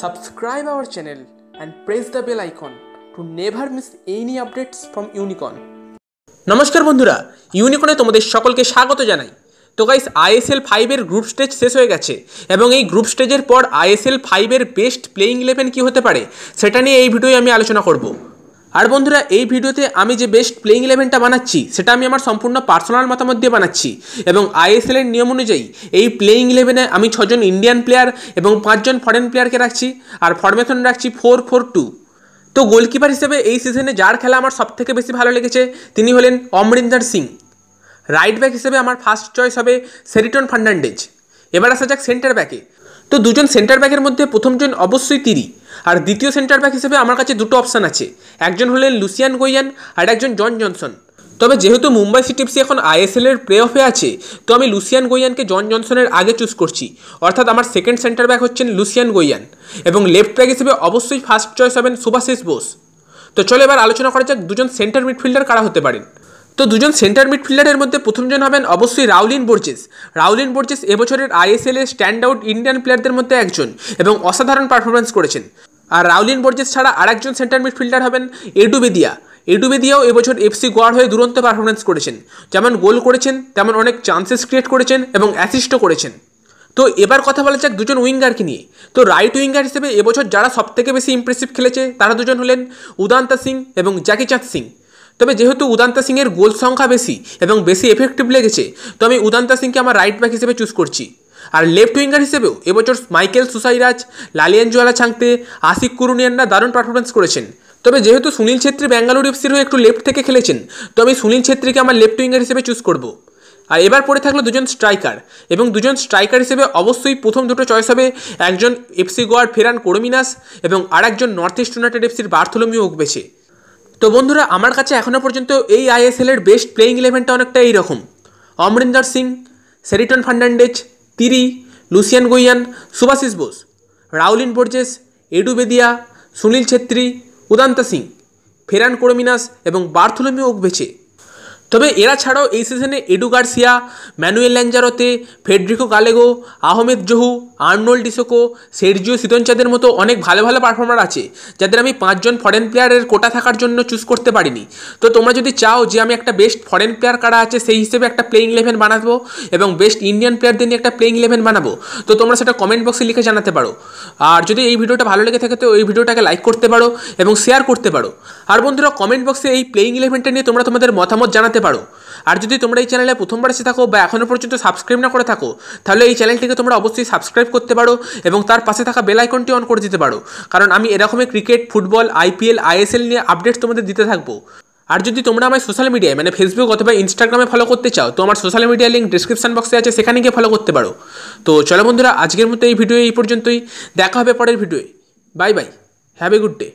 Subscribe our channel and press the bell icon to never miss any updates from Unicorn. নমস্কার বন্ধুরা ইউনিকনে তোমাদের সকলকে স্বাগত জানাই তো গাইস আইএসএল ফাইভের গ্রুপ স্টেজ শেষ হয়ে গেছে এবং এই গ্রুপ স্টেজের পর আইএসএল ফাইভের বেস্ট প্লেয়িং ইলেভেন কী হতে পারে সেটা নিয়ে এই ভিডিওয় আমি আলোচনা করবো আর বন্ধুরা এই ভিডিওতে আমি যে বেস্ট প্লেইং ইলেভেনটা বানাচ্ছি সেটা আমি আমার সম্পূর্ণ পার্সোনাল মতামত দিয়ে বানাচ্ছি এবং আইএসএলের নিয়ম অনুযায়ী এই প্লেইং ইলেভেনে আমি ছজন ইন্ডিয়ান প্লেয়ার এবং পাঁচজন ফরেন প্লেয়ারকে রাখছি আর ফরমেশন রাখছি ফোর ফোর টু তো গোলকিপার হিসেবে এই সিজনে যার খেলা আমার সবথেকে বেশি ভালো লেগেছে তিনি হলেন অমরিন্দর সিং রাইট ব্যাক হিসেবে আমার ফার্স্ট চয়েস হবে সেরিটন ফার্নান্ডেজ এবার আসা যাক সেন্টার ব্যাকে তো দুজন সেন্টার ব্যাকের মধ্যে প্রথমজন অবশ্যই তিরি আর দ্বিতীয় সেন্টার ব্যাক হিসেবে আমার কাছে দুটো অপশান আছে একজন হলেন লুসিয়ান গোয়ান আর একজন জন জনসন তবে যেহেতু মুম্বাই সিটিএফসি এখন আইএসএলের প্লে অফে আছে তো আমি লুসিয়ান গোয়ানকে জন জনসনের আগে চুজ করছি অর্থাৎ আমার সেকেন্ড সেন্টার ব্যাক হচ্ছেন লুসিয়ান গোয়ান এবং লেফট ব্যাক হিসেবে অবশ্যই ফার্স্ট চয়েস হবেন সুভাশিস বোস তো চলো এবার আলোচনা করা যাক দুজন সেন্টার মিডফিল্ডার কারা হতে পারেন তো দুজন সেন্টার মিডফিল্ডারের মধ্যে প্রথমজন হবেন অবশ্যই রাউলিন বোর্জেস রাউলিন বোর্জেস এবছরের এ স্ট্যান্ড আউট ইন্ডিয়ান প্লেয়ারদের মধ্যে একজন এবং অসাধারণ পারফরমেন্স করেছেন আর রাউলিন বোর্জেস ছাড়া আরেকজন সেন্টার মিডফিল্ডার হবেন এডুবেদিয়া এডুবেদিয়াও এবছর এফসি গোয়ার হয়ে দুরন্ত পারফরমেন্স করেছেন যেমন গোল করেছেন তেমন অনেক চান্সেস ক্রিয়েট করেছেন এবং অ্যাসিস্টও করেছেন তো এবার কথা বলা যাক দুজন উইঙ্গারকে নিয়ে তো রাইট উইঙ্গার হিসেবে এবছর যারা সবথেকে বেশি ইমপ্রেসিভ খেলেছে তারা দুজন হলেন উদান্তা সিং এবং জ্যাকিচাঁদ সিং তবে যেহেতু উদান্তা সিংয়ের গোল সংখ্যা বেশি এবং বেশি এফেক্টিভ লেগেছে তো আমি উদান্তা সিংকে আমার রাইট ব্যাক হিসেবে চুজ করছি আর লেফট উইঙ্গার হিসেবেও এবছর মাইকেল সুসাইরাজ লালিয়ান জোয়ালা ছাঁকতে আশিক কুরুনিয়ানরা দারুণ পারফরমেন্স করেছেন তবে যেহেতু সুনীল ছেত্রী বেঙ্গালুরু এফসির হয়ে একটু লেফট থেকে খেলেছেন তো আমি সুনীল ছেত্রীকে আমার লেফট উইঙ্গার হিসেবে চুজ করব আর এবার পড়ে থাকলো দুজন স্ট্রাইকার এবং দুজন স্ট্রাইকার হিসেবে অবশ্যই প্রথম দুটো চয়েস হবে একজন এফসি গোয়ার ফেরান কোরমিনাস এবং আর একজন নর্থ ইস্ট ইউনাইটেড এফসির বার্থলোমিও উকবেছে তো বন্ধুরা আমার কাছে এখনও পর্যন্ত এই আইএসএলের বেস্ট প্লেয়িং ইলেভেনটা অনেকটা এইরকম Amrinder Singh Seriton Fernandes Tiri Lucian Goian Subhasish Bose Raowlin Borges Edu Bedia Sunil Chhetri Udanta Singh Ferran Corominas এবং বার্থলোমিও ওকবেচে তবে এরা ছাড়াও এই সিজনে Edu Garcia Manuel Lanzarote Federico Gallego Ahmed Jahouh Arnold Issoko Sergio সিতনচাঁদের মতো অনেক ভালো ভালো পারফর্মার আছে যাদের আমি পাঁচজন ফরেন প্লেয়ারের কোটা থাকার জন্য চুজ করতে পারিনি তো তোমরা যদি চাও যে আমি একটা বেস্ট ফরেন প্লেয়ার কারা আছে সেই হিসেবে একটা প্লেইং ইলেভেন বানাবো এবং বেস্ট ইন্ডিয়ান প্লেয়ারদের নিয়ে একটা প্লেইং ইলেভেন বানাবো তো তোমরা সেটা কমেন্ট বক্সে লিখে জানাতে পারো আর যদি এই ভিডিওটা ভালো লেগে থাকে তো এই ভিডিওটাকে লাইক করতে পারো এবং শেয়ার করতে পারো আর বন্ধুরা কমেন্ট বক্সে এই প্লেইং ইলেভেনটা নিয়ে তোমরা তোমাদের মতামত জানাতে করতে পারো আর যদি তোমরা এই চ্যানেলে প্রথমবার এসে থাকো বা এখনও পর্যন্ত সাবস্ক্রাইব না করে থাকো তাহলে এই চ্যানেলটিকে তোমরা অবশ্যই সাবস্ক্রাইব করতে পারো এবং তার পাশে থাকা বেল আইকনটি অন করে দিতে পারো কারণ আমি এরকমই ক্রিকেট ফুটবল আইপিএল আইএসএল নিয়ে আপডেট তোমাদের দিতে থাকবো আর যদি তোমরা আমার সোশ্যাল মিডিয়ায় মানে ফেসবুক অথবা ইনস্টাগ্রামে ফলো করতে চাও তো আমার সোশ্যাল মিডিয়া লিঙ্ক ডিসক্রিপশন বক্সে আছে সেখানে গিয়ে ফলো করতে পারো তো চলো বন্ধুরা আজকের মতো এই ভিডিও এই পর্যন্তই দেখা হবে পরের ভিডিওয়ে bye bye have a good day